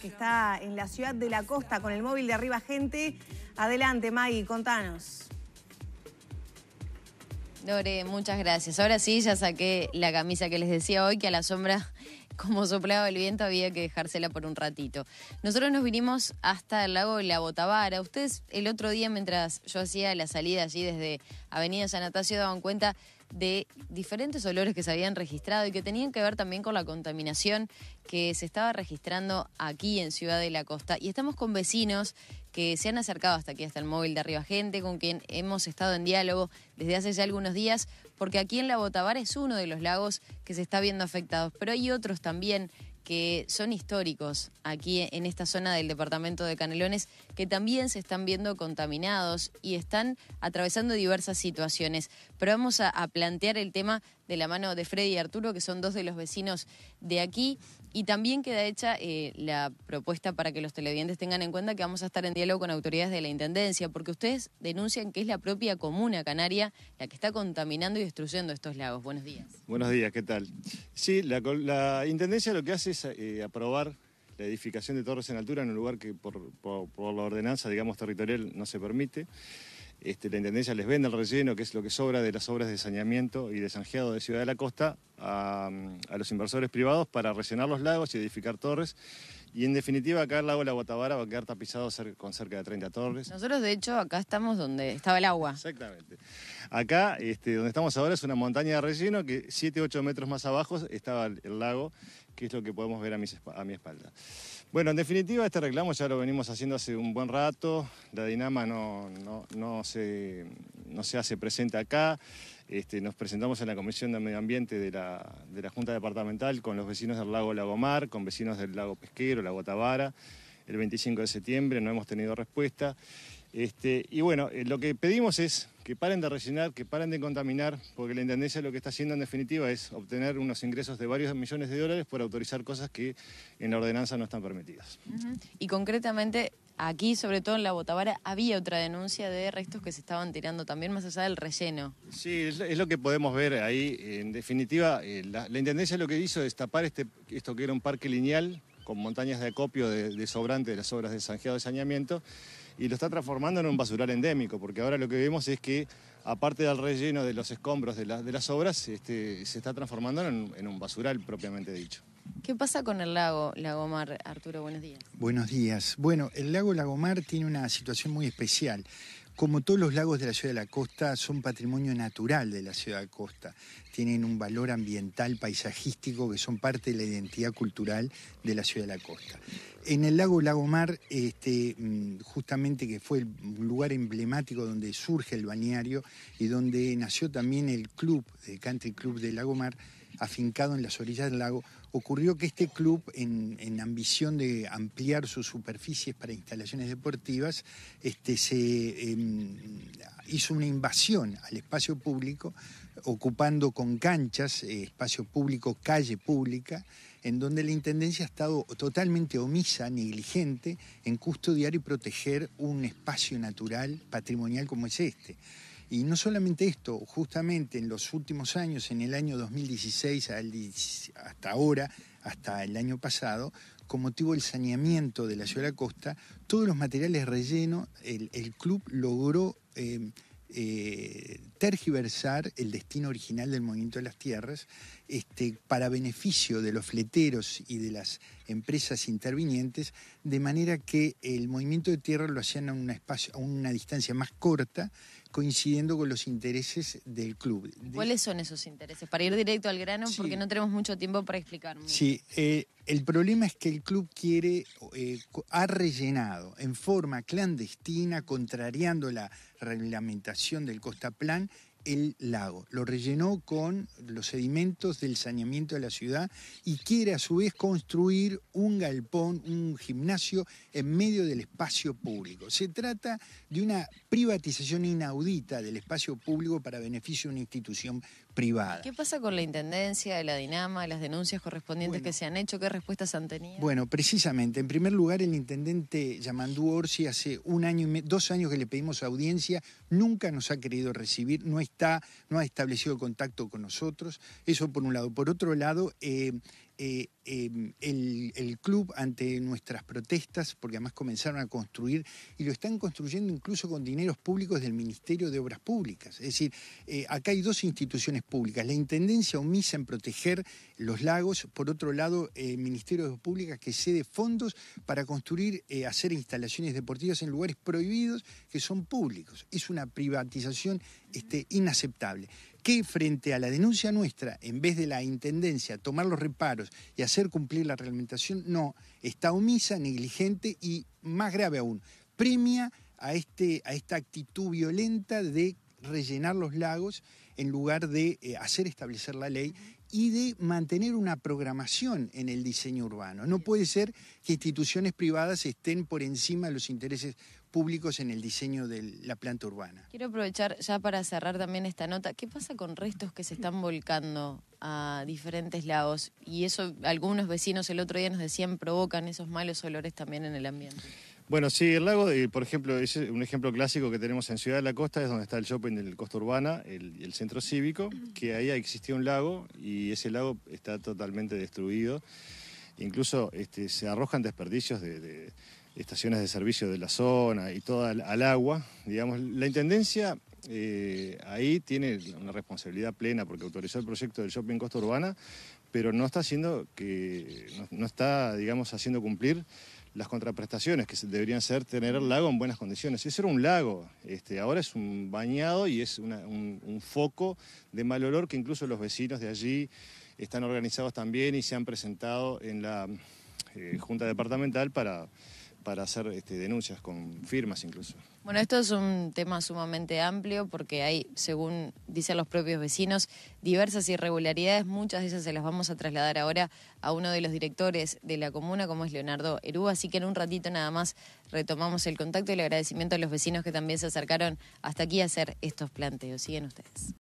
que está en la ciudad de la costa con el móvil de Arriba Gente. Adelante, Maggie, contanos. Dore, muchas gracias. Ahora sí, ya saqué la camisa que les decía hoy, que a la sombra como soplaba el viento había que dejársela por un ratito. Nosotros nos vinimos hasta el lago de la Botavara. Ustedes el otro día mientras yo hacía la salida allí desde Avenida San daban cuenta de diferentes olores que se habían registrado y que tenían que ver también con la contaminación que se estaba registrando aquí en Ciudad de la Costa. Y estamos con vecinos que se han acercado hasta aquí, hasta el móvil de Arriba Gente, con quien hemos estado en diálogo desde hace ya algunos días, porque aquí en La Botabar es uno de los lagos que se está viendo afectados, pero hay otros también que son históricos aquí en esta zona del departamento de Canelones, que también se están viendo contaminados y están atravesando diversas situaciones. Pero vamos a, plantear el tema de la mano de Freddy y Arturo, que son dos de los vecinos de aquí. Y también queda hecha eh, la propuesta para que los televidentes tengan en cuenta que vamos a estar en diálogo con autoridades de la Intendencia, porque ustedes denuncian que es la propia comuna canaria la que está contaminando y destruyendo estos lagos. Buenos días. Buenos días, ¿qué tal? Sí, la, la Intendencia lo que hace y eh, aprobar la edificación de torres en altura en un lugar que por, por la ordenanza, digamos, territorial no se permite. Este, la Intendencia les vende el relleno, que es lo que sobra de las obras de saneamiento y de sanjeado de Ciudad de la Costa, a, los inversores privados para rellenar los lagos y edificar torres. Y en definitiva, acá el lago de la Guatavara va a quedar tapizado con cerca de 30 torres. Nosotros, de hecho, acá estamos donde estaba el agua. Exactamente. Acá, este, donde estamos ahora, es una montaña de relleno que 7, 8 metros más abajo estaba el, lago, que es lo que podemos ver a mi espalda. Bueno, en definitiva, este reclamo ya lo venimos haciendo hace un buen rato. La Dinama no, se, hace presente acá. Este, nos presentamos en la Comisión de Medio Ambiente de la, de la Junta Departamental con los vecinos del lago Lagomar, con vecinos del lago Pesquero, lago Tabara el 25 de septiembre, no hemos tenido respuesta. Este, y bueno, eh, lo que pedimos es que paren de rellenar, que paren de contaminar, porque la Intendencia lo que está haciendo en definitiva es obtener unos ingresos de varios millones de dólares por autorizar cosas que en la ordenanza no están permitidas. Y concretamente, aquí, sobre todo en la Botavara, había otra denuncia de restos que se estaban tirando también más allá del relleno. Sí, es lo que podemos ver ahí. En definitiva, eh, la, Intendencia lo que hizo es tapar este, esto que era un parque lineal con montañas de acopio de, sobrante de las obras de sanjeado de saneamiento y lo está transformando en un basural endémico, porque ahora lo que vemos es que, aparte del relleno de los escombros de, de las obras, este, se está transformando en, en, un basural propiamente dicho. ¿Qué pasa con el lago Lagomar? Arturo, buenos días. Buenos días. Bueno, el lago Lagomar tiene una situación muy especial. Como todos los lagos de la ciudad de la costa, son patrimonio natural de la ciudad de la costa. Tienen un valor ambiental, paisajístico, que son parte de la identidad cultural de la ciudad de la costa. En el lago Lagomar, este, mm, justamente que fue el lugar emblemático donde surge el balneario y donde nació también el club, el Country Club de Mar, afincado en las orillas del lago, ocurrió que este club, en, ambición de ampliar sus superficies para instalaciones deportivas, este, se em, hizo una invasión al espacio público, ocupando con canchas, eh, espacio público, calle pública, en donde la Intendencia ha estado totalmente omisa, negligente, en custodiar y proteger un espacio natural, patrimonial como es este. Y no solamente esto, justamente en los últimos años, en el año 2016 hasta ahora, hasta el año pasado, con motivo del saneamiento de la ciudad costa, todos los materiales relleno, el, club logró eh, eh, tergiversar el destino original del movimiento de las tierras este, para beneficio de los fleteros y de las empresas intervinientes, de manera que el movimiento de tierra lo hacían a, espacio, a una distancia más corta, coincidiendo con los intereses del club. ¿Cuáles son esos intereses? Para ir directo al grano, porque no tenemos mucho tiempo para explicar. Sí, eh, el problema es que el club quiere, eh, ha rellenado en forma clandestina, contrariando la reglamentación del Costa Plan, el lago, lo rellenó con los sedimentos del saneamiento de la ciudad y quiere a su vez construir un galpón, un gimnasio en medio del espacio público. Se trata de una privatización inaudita del espacio público para beneficio de una institución privada. ¿Qué pasa con la Intendencia, la Dinama, las denuncias correspondientes que se han hecho? ¿Qué respuestas han tenido? Bueno, precisamente, en primer lugar, el intendente Yamandú Orsi hace un año y dos años que le pedimos audiencia, nunca nos ha querido recibir, no está, no ha establecido contacto con nosotros, eso por un lado. Por otro lado, eh, eh, em, el, club ante nuestras protestas, porque además comenzaron a construir, y lo están construyendo incluso con dineros públicos del Ministerio de Obras Públicas. Es decir, eh, acá hay dos instituciones públicas, la Intendencia omisa en proteger los lagos, por otro lado, el Ministerio de Obras Públicas que cede fondos para construir, eh, hacer instalaciones deportivas en lugares prohibidos que son públicos. Es una privatización este, inaceptable que frente a la denuncia nuestra, en vez de la Intendencia tomar los reparos y hacer cumplir la reglamentación, no, está omisa, negligente y, más grave aún, premia a, este, a esta actitud violenta de rellenar los lagos en lugar de eh, hacer establecer la ley y de mantener una programación en el diseño urbano. No puede ser que instituciones privadas estén por encima de los intereses públicos en el diseño de la planta urbana. Quiero aprovechar ya para cerrar también esta nota. ¿Qué pasa con restos que se están volcando a diferentes lagos? Y eso algunos vecinos el otro día nos decían provocan esos malos olores también en el ambiente. Bueno, sí, el lago, eh, por ejemplo, es un ejemplo clásico que tenemos en Ciudad de la Costa, es donde está el shopping del costo Urbana, el, centro cívico, que ahí existía un lago y y ese lago está totalmente destruido. Incluso este, se arrojan desperdicios de, estaciones de servicio de la zona y todo al, agua. Digamos, la Intendencia eh, ahí tiene una responsabilidad plena porque autorizó el proyecto del shopping Costa Urbana, pero no está haciendo que no está, digamos, haciendo cumplir las contraprestaciones que deberían ser tener el lago en buenas condiciones. Ese era un lago, este, ahora es un bañado y es un, foco de mal olor que incluso los vecinos de allí están organizados también y se han presentado en la eh, Junta Departamental para para hacer este, denuncias con firmas incluso. Bueno, esto es un tema sumamente amplio porque hay, según dicen los propios vecinos, diversas irregularidades. Muchas de esas se las vamos a trasladar ahora a uno de los directores de la comuna, como es Leonardo Erú Así que en un ratito nada más retomamos el contacto y el agradecimiento a los vecinos que también se acercaron hasta aquí a hacer estos planteos. Siguen ustedes.